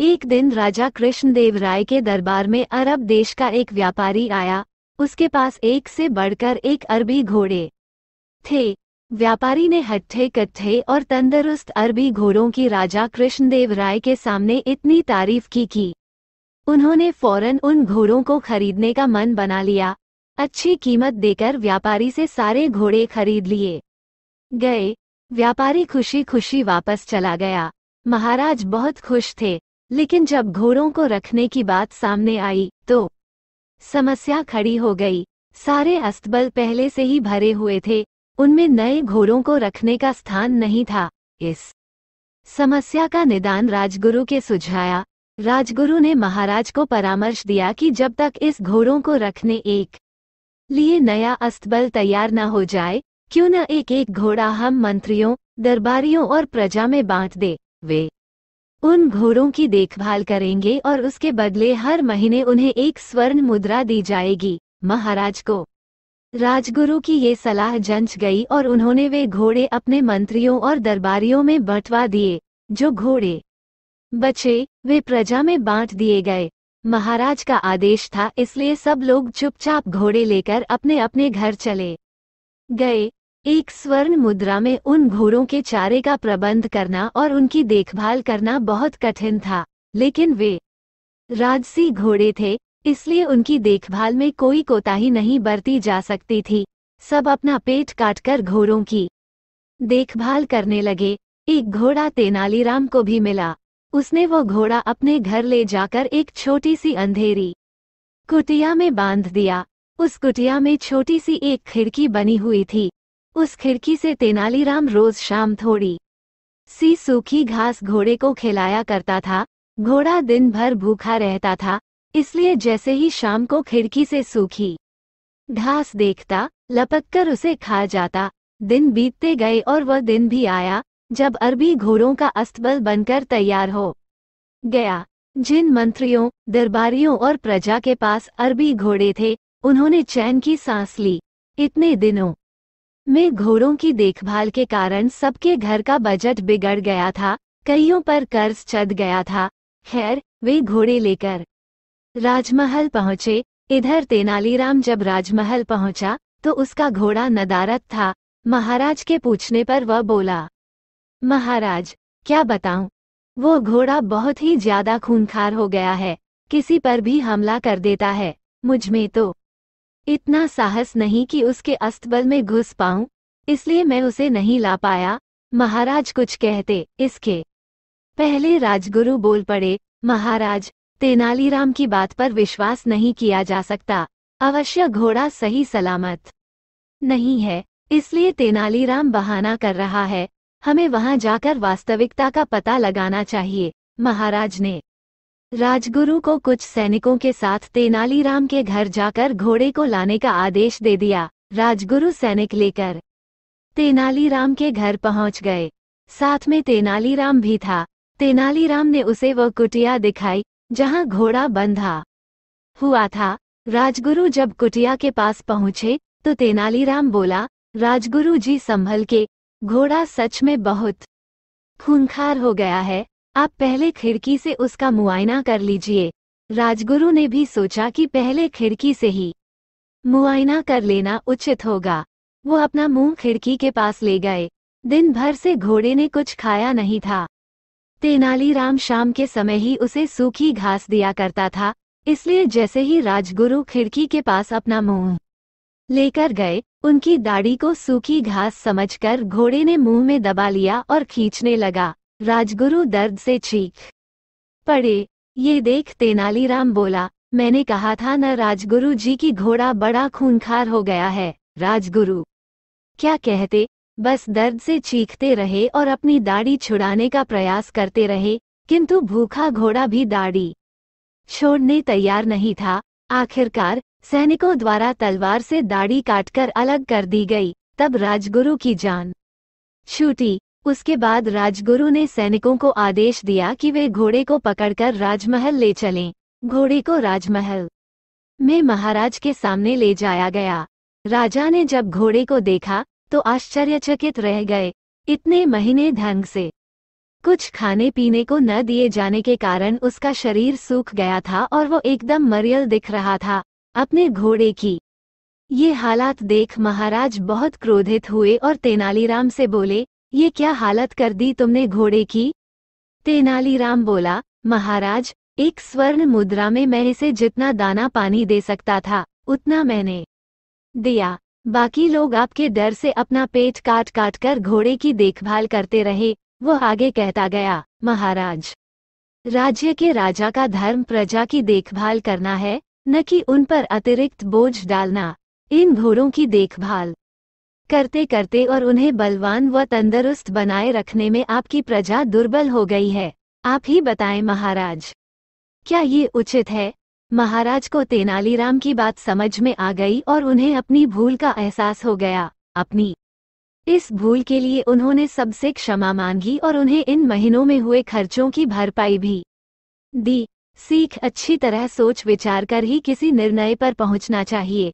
एक दिन राजा कृष्णदेव राय के दरबार में अरब देश का एक व्यापारी आया उसके पास एक से बढ़कर एक अरबी घोड़े थे व्यापारी ने हट्ठे कट्ठे और तंदरुस्त अरबी घोड़ों की राजा कृष्णदेव राय के सामने इतनी तारीफ की कि उन्होंने फौरन उन घोड़ों को खरीदने का मन बना लिया अच्छी कीमत देकर व्यापारी से सारे घोड़े खरीद लिए गए व्यापारी खुशी खुशी वापस चला गया महाराज बहुत खुश थे लेकिन जब घोड़ों को रखने की बात सामने आई तो समस्या खड़ी हो गई सारे अस्तबल पहले से ही भरे हुए थे उनमें नए घोड़ों को रखने का स्थान नहीं था इस समस्या का निदान राजगुरु के सुझाया राजगुरु ने महाराज को परामर्श दिया कि जब तक इस घोड़ों को रखने एक लिए नया अस्तबल तैयार न हो जाए क्यों न एक एक घोड़ा हम मंत्रियों दरबारियों और प्रजा में बांट दे वे उन घोड़ों की देखभाल करेंगे और उसके बदले हर महीने उन्हें एक स्वर्ण मुद्रा दी जाएगी महाराज को राजगुरु की ये सलाह जंच गई और उन्होंने वे घोड़े अपने मंत्रियों और दरबारियों में बंटवा दिए जो घोड़े बचे वे प्रजा में बांट दिए गए महाराज का आदेश था इसलिए सब लोग चुपचाप घोड़े लेकर अपने अपने घर चले गए एक स्वर्ण मुद्रा में उन घोड़ों के चारे का प्रबंध करना और उनकी देखभाल करना बहुत कठिन था लेकिन वे राजसी घोड़े थे इसलिए उनकी देखभाल में कोई कोताही नहीं बरती जा सकती थी सब अपना पेट काटकर घोड़ों की देखभाल करने लगे एक घोड़ा तेनालीराम को भी मिला उसने वो घोड़ा अपने घर ले जाकर एक छोटी सी अंधेरी कुटिया में बांध दिया उस कुटिया में छोटी सी एक खिड़की बनी हुई थी उस खिड़की से तेनालीराम रोज शाम थोड़ी सी सूखी घास घोड़े को खिलाया करता था घोड़ा दिन भर भूखा रहता था इसलिए जैसे ही शाम को खिड़की से सूखी घास देखता लपककर उसे खा जाता दिन बीतते गए और वह दिन भी आया जब अरबी घोड़ों का अस्तबल बनकर तैयार हो गया जिन मंत्रियों दरबारियों और प्रजा के पास अरबी घोड़े थे उन्होंने चैन की सांस ली इतने दिनों में घोड़ों की देखभाल के कारण सबके घर का बजट बिगड़ गया था कईयों पर कर्ज चद गया था खैर वे घोड़े लेकर राजमहल पहुंचे इधर तेनालीराम जब राजमहल पहुंचा तो उसका घोड़ा नदारत था महाराज के पूछने पर वह बोला महाराज क्या बताऊं वो घोड़ा बहुत ही ज्यादा खूनखार हो गया है किसी पर भी हमला कर देता है मुझ में तो इतना साहस नहीं कि उसके अस्तबल में घुस पाऊं इसलिए मैं उसे नहीं ला पाया महाराज कुछ कहते इसके पहले राजगुरु बोल पड़े महाराज तेनालीराम की बात पर विश्वास नहीं किया जा सकता अवश्य घोड़ा सही सलामत नहीं है इसलिए तेनालीराम बहाना कर रहा है हमें वहां जाकर वास्तविकता का पता लगाना चाहिए महाराज ने राजगुरु को कुछ सैनिकों के साथ तेनालीराम के घर जाकर घोड़े को लाने का आदेश दे दिया राजगुरु सैनिक लेकर तेनालीराम के घर पहुंच गए साथ में तेनालीराम भी था तेनालीराम ने उसे वह कुटिया दिखाई जहां घोड़ा बंधा हुआ था राजगुरु जब कुटिया के पास पहुंचे तो तेनालीराम बोला राजगुरु जी संभल के घोड़ा सच में बहुत खूंखार हो गया है आप पहले खिड़की से उसका मुआयना कर लीजिए राजगुरु ने भी सोचा कि पहले खिड़की से ही मुआयना कर लेना उचित होगा वो अपना मुंह खिड़की के पास ले गए दिन भर से घोड़े ने कुछ खाया नहीं था तेनालीराम शाम के समय ही उसे सूखी घास दिया करता था इसलिए जैसे ही राजगुरु खिड़की के पास अपना मुंह लेकर गए उनकी दाढ़ी को सूखी घास समझकर घोड़े ने मुंह में दबा लिया और खींचने लगा राजगुरु दर्द से चीख पड़े ये देख तेनालीराम बोला मैंने कहा था न राजगुरु जी की घोड़ा बड़ा खूनखार हो गया है राजगुरु क्या कहते बस दर्द से चीखते रहे और अपनी दाढ़ी छुड़ाने का प्रयास करते रहे किंतु भूखा घोड़ा भी दाढ़ी छोड़ने तैयार नहीं था आखिरकार सैनिकों द्वारा तलवार से दाढ़ी काटकर अलग कर दी गई तब राजगुरु की जान छूटी उसके बाद राजगुरु ने सैनिकों को आदेश दिया कि वे घोड़े को पकड़कर राजमहल ले चलें घोड़े को राजमहल में महाराज के सामने ले जाया गया राजा ने जब घोड़े को देखा तो आश्चर्यचकित रह गए इतने महीने ढंग से कुछ खाने पीने को न दिए जाने के कारण उसका शरीर सूख गया था और वो एकदम मरियल दिख रहा था अपने घोड़े की ये हालात देख महाराज बहुत क्रोधित हुए और तेनालीराम से बोले ये क्या हालत कर दी तुमने घोड़े की तेनालीराम बोला महाराज एक स्वर्ण मुद्रा में मैं इसे जितना दाना पानी दे सकता था उतना मैंने दिया बाकी लोग आपके डर से अपना पेट काट काट कर घोड़े की देखभाल करते रहे वो आगे कहता गया महाराज राज्य के राजा का धर्म प्रजा की देखभाल करना है न कि उन पर अतिरिक्त बोझ डालना इन घोड़ों की देखभाल करते करते और उन्हें बलवान व तंदुरुस्त बनाए रखने में आपकी प्रजा दुर्बल हो गई है आप ही बताएं महाराज क्या ये उचित है महाराज को तेनालीराम की बात समझ में आ गई और उन्हें अपनी भूल का एहसास हो गया अपनी इस भूल के लिए उन्होंने सबसे क्षमा मांगी और उन्हें इन महीनों में हुए खर्चों की भरपाई भी दी सीख अच्छी तरह सोच विचार कर ही किसी निर्णय पर पहुंचना चाहिए